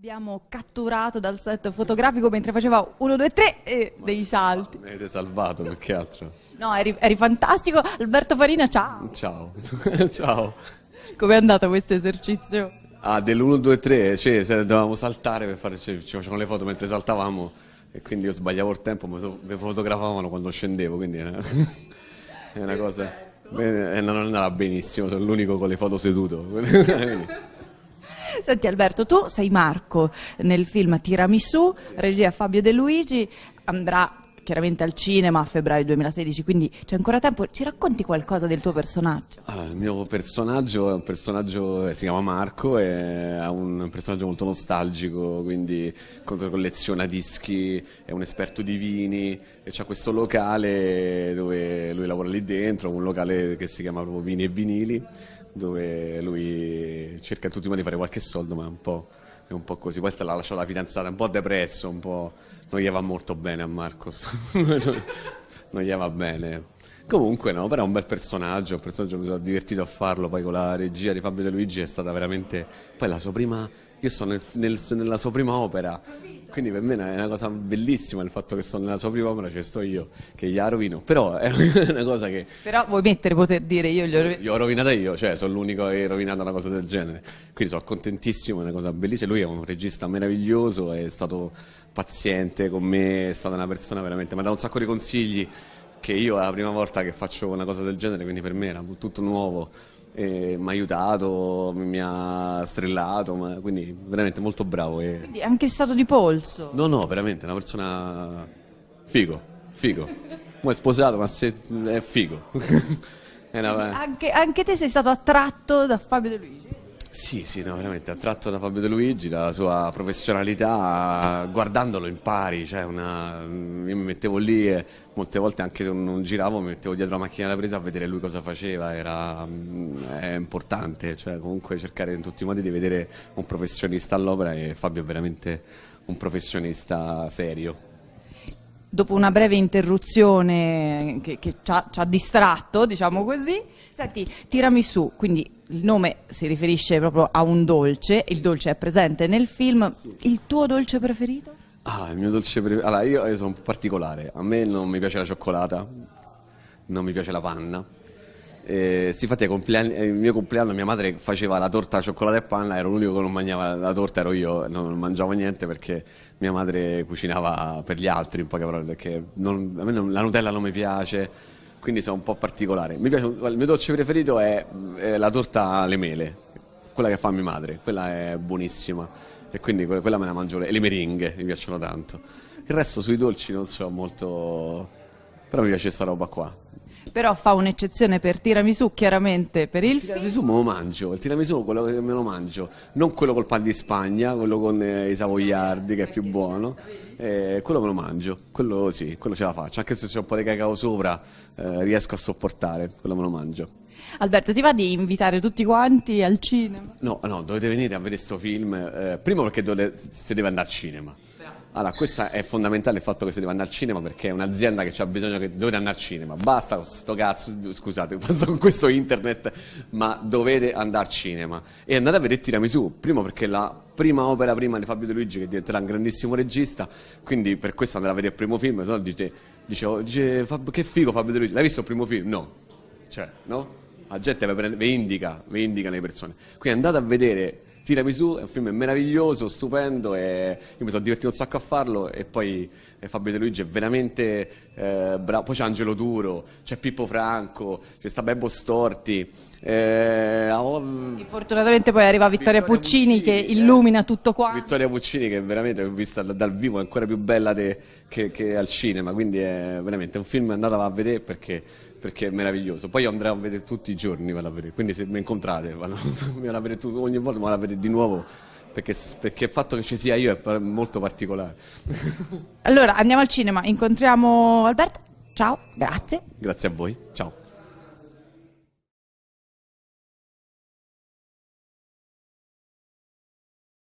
Abbiamo catturato dal set fotografico mentre faceva 1, 2, 3 e dei salti. Mi avete salvato perché altro. No, eri, eri fantastico. Alberto Farina, ciao. Ciao. ciao. è andato questo esercizio? Ah, dell'1, 2, 3, cioè, dovevamo saltare per fare, cioè, ci facevamo le foto mentre saltavamo e quindi io sbagliavo il tempo, mi fotografavano quando scendevo, quindi era, è una cosa... È eh, non andava benissimo, sono l'unico con le foto seduto. Senti Alberto, tu sei Marco nel film Tiramisù, regia Fabio De Luigi, andrà chiaramente al cinema a febbraio 2016, quindi c'è ancora tempo. Ci racconti qualcosa del tuo personaggio? Allora, il mio personaggio è un personaggio, eh, si chiama Marco, è un personaggio molto nostalgico, quindi colleziona dischi, è un esperto di vini, e c'ha questo locale dove lui lavora lì dentro, un locale che si chiama proprio Vini e Vinili dove lui cerca in tutti i modi di fare qualche soldo, ma è un po', è un po così. Questa l'ha lasciata la fidanzata un po' depresso, un po'... non gli va molto bene a Marcos, non gli va bene. Comunque no, però è un bel personaggio, un personaggio che mi sono divertito a farlo, poi con la regia di Fabio De Luigi è stata veramente... Poi la sua prima... Io sono nel, nel, nella sua prima opera, quindi per me è una cosa bellissima il fatto che sono nella sua prima opera, cioè sto io, che gli ha rovino, però è una cosa che... Però vuoi mettere, poter dire io gli ho rovinata? Gli ho rovinata io, cioè sono l'unico che ha rovinato una cosa del genere, quindi sono contentissimo, è una cosa bellissima, lui è un regista meraviglioso, è stato paziente con me, è stata una persona veramente, mi ha dato un sacco di consigli, che io è la prima volta che faccio una cosa del genere, quindi per me era tutto nuovo. mi ha aiutato, mi ha strellato, ma, quindi veramente molto bravo. E... Quindi anche stato di polso? No, no, veramente, una persona figo, figo. Mo è sposato, ma se... è figo. è una... anche, anche te sei stato attratto da Fabio De Luigi? Sì, sì, no, veramente attratto da Fabio De Luigi, dalla sua professionalità, guardandolo impari, cioè una, io mi mettevo lì e molte volte anche se non giravo mi mettevo dietro la macchina da presa a vedere lui cosa faceva, era mm, è importante, cioè comunque cercare in tutti i modi di vedere un professionista all'opera e Fabio è veramente un professionista serio dopo una breve interruzione che, che ci, ha, ci, ha, distratto, diciamo così, senti, tirami su, quindi il nome si riferisce proprio a un dolce, il dolce è presente nel film, sì. il tuo dolce preferito? Ah, il mio dolce preferito, allora io, io sono un po' particolare, a me non mi piace la cioccolata, non mi piace la panna, eh, sì, infatti, il mio compleanno mia madre faceva la torta cioccolata e panna, ero l'unico che non mangiava la torta, ero io, non mangiavo niente perché mia madre cucinava per gli altri, in poche parole, perché non, a me non, la Nutella non mi piace, quindi sono un po' particolare. Mi piace, il mio dolce preferito è, è la torta alle mele, quella che fa mia madre, quella è buonissima e quindi quella me la mangio, e le meringhe mi piacciono tanto. Il resto sui dolci non so molto, però mi piace questa roba qua però fa un'eccezione per tiramisù chiaramente per il, il tiramisù me lo mangio il tiramisù quello che me lo mangio non quello col pan di Spagna quello con eh, i savoiardi che è più buono eh, quello me lo mangio quello sì quello ce la faccio anche se c'è un po' di cacao sopra eh, riesco a sopportare quello me lo mangio Alberto, ti va di invitare tutti quanti al cinema? No, no, dovete venire a vedere questo film, eh, prima perché dovete, se deve andare al cinema, allora, questo è fondamentale il fatto che si deve andare al cinema perché è un'azienda che ha bisogno che dovete andare al cinema. Basta con questo cazzo, scusate, basta con questo internet, ma dovete andare al cinema. E andate a vedere Tiramisù, prima perché la prima opera prima di Fabio De Luigi che diventerà un grandissimo regista, quindi per questo andate a vedere il primo film, se no dite, dicevo, oh, dice, Fab, che figo Fabio De Luigi, l'hai visto il primo film? No. Cioè, no? La gente vi indica, vi indica le persone. Quindi andate a vedere Tirami su, è un film meraviglioso, stupendo e io mi sono divertito un sacco a farlo e poi Fabio De Luigi è veramente eh, bravo, poi c'è Angelo Duro, c'è Pippo Franco, c'è sta Bebbo Storti. Eh, oh, Fortunatamente poi arriva Vittoria, Vittoria Puccini, Puccini, che eh, illumina tutto qua. Vittoria Puccini che veramente ho visto dal vivo è ancora più bella de, che, che al cinema, quindi è veramente un film andato a vedere perché perché è meraviglioso. Poi io andrò a vedere tutti i giorni, vado a vedere. quindi se mi incontrate, vado, mi vado a vedere tutto, ogni volta, vado a vedere di nuovo. Perché, perché, il fatto che ci sia io è molto particolare. allora, andiamo al cinema, incontriamo Alberto. Ciao, grazie. Grazie a voi, ciao.